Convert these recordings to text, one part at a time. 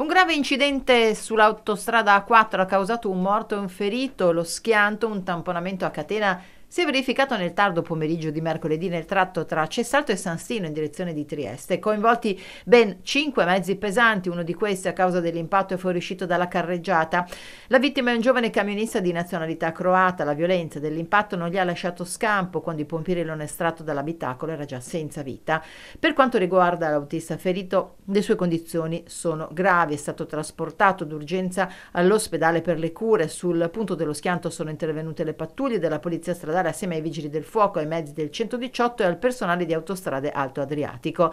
Un grave incidente sull'autostrada A4 ha causato un morto e un ferito, lo schianto, un tamponamento a catena si è verificato nel tardo pomeriggio di mercoledì nel tratto tra Cessalto e San in direzione di Trieste. Coinvolti ben cinque mezzi pesanti, uno di questi a causa dell'impatto è fuoriuscito dalla carreggiata. La vittima è un giovane camionista di nazionalità croata. La violenza dell'impatto non gli ha lasciato scampo quando i pompieri l'hanno estratto dall'abitacolo era già senza vita. Per quanto riguarda l'autista ferito, le sue condizioni sono gravi. È stato trasportato d'urgenza all'ospedale per le cure. Sul punto dello schianto sono intervenute le pattuglie della polizia stradale lavorare assieme ai vigili del fuoco, ai mezzi del 118 e al personale di autostrade Alto Adriatico.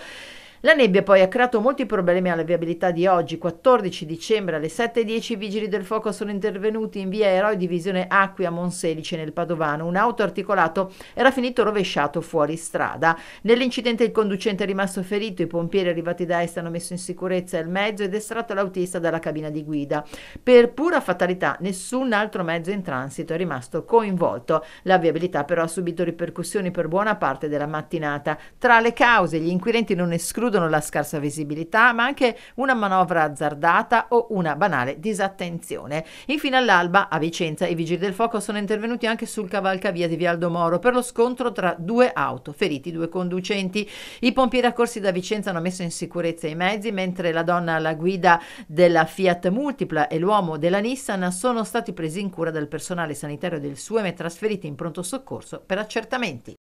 La nebbia poi ha creato molti problemi alla viabilità di oggi. 14 dicembre alle 7.10 i vigili del fuoco sono intervenuti in via Eroi Divisione Acqui a Monselice nel Padovano. Un auto articolato era finito rovesciato fuori strada. Nell'incidente il conducente è rimasto ferito, i pompieri arrivati da est hanno messo in sicurezza il mezzo ed estratto l'autista dalla cabina di guida. Per pura fatalità nessun altro mezzo in transito è rimasto coinvolto. La viabilità però ha subito ripercussioni per buona parte della mattinata. Tra le cause gli inquirenti non escludono riguardano la scarsa visibilità, ma anche una manovra azzardata o una banale disattenzione. Infine all'alba a Vicenza i vigili del fuoco sono intervenuti anche sul cavalcavia di Vialdo Moro per lo scontro tra due auto, feriti due conducenti. I pompieri accorsi da Vicenza hanno messo in sicurezza i mezzi, mentre la donna alla guida della Fiat Multipla e l'uomo della Nissan sono stati presi in cura dal personale sanitario del SUEM e trasferiti in pronto soccorso per accertamenti.